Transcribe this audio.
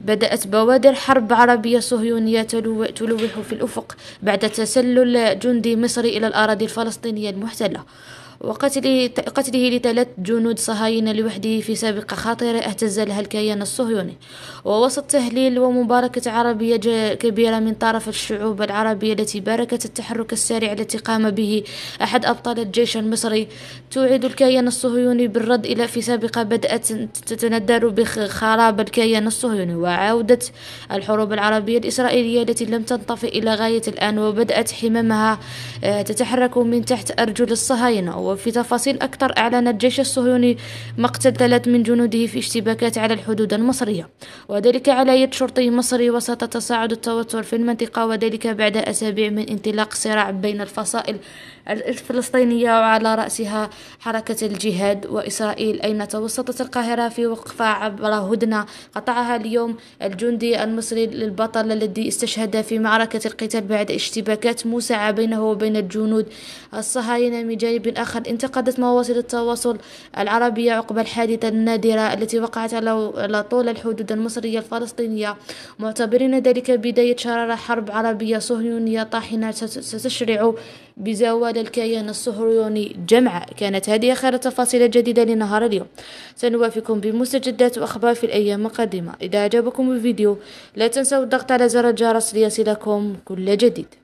بدأت بوادر حرب عربية صهيونية تلوح في الأفق بعد تسلل جندي مصري إلى الأراضي الفلسطينية المحتلة وقتله قتله لثلاث جنود صهاينة لوحده في سابقة خطيرة اهتز لها الكيان الصهيوني ووسط تهليل ومباركة عربية كبيرة من طرف الشعوب العربية التي باركت التحرك السريع التي قام به أحد أبطال الجيش المصري توعد الكيان الصهيوني بالرد إلى في سابقة بدأت تتندر بخراب الكيان الصهيوني وعودة الحروب العربية الإسرائيلية التي لم تنطفئ إلى غاية الآن وبدأت حمامها آه، تتحرك من تحت أرجل الصهاينة وفي تفاصيل أكثر أعلن الجيش الصهيوني مقتل ثلاث من جنوده في اشتباكات على الحدود المصرية وذلك على يد شرطي مصري وسط تصاعد التوتر في المنطقة وذلك بعد أسابيع من انطلاق صراع بين الفصائل الفلسطينية وعلى رأسها حركة الجهاد وإسرائيل أين توسطت القاهرة في وقفة عبر هدنة قطعها اليوم الجندي المصري البطل الذي استشهد في معركة القتال بعد اشتباكات موسعة بينه وبين الجنود الصهاينة من جانب آخر قد انتقدت مواصل التواصل العربية عقب الحادثة النادرة التي وقعت على طول الحدود المصرية الفلسطينية معتبرين ذلك بداية شرارة حرب عربية صهيونية طاحنة ستشرع بزوال الكيان الصهيوني جمعاء كانت هذه آخر تفاصيل جديدة لنهار اليوم سنوافكم بمستجدات وأخبار في الأيام القادمة إذا أعجبكم الفيديو لا تنسوا الضغط على زر الجرس ليصلكم كل جديد